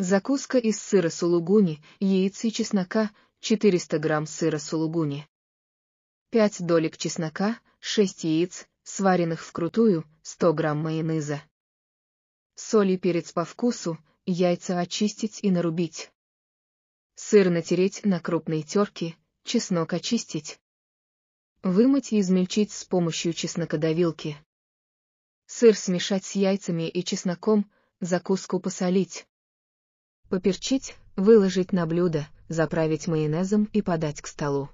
Закуска из сыра сулугуни, яиц и чеснока, 400 грамм сыра сулугуни. 5 долек чеснока, 6 яиц, сваренных вкрутую, 100 грамм майонеза. Соль и перец по вкусу, яйца очистить и нарубить. Сыр натереть на крупной терке, чеснок очистить. Вымыть и измельчить с помощью чеснокодавилки. Сыр смешать с яйцами и чесноком, закуску посолить. Поперчить, выложить на блюдо, заправить майонезом и подать к столу.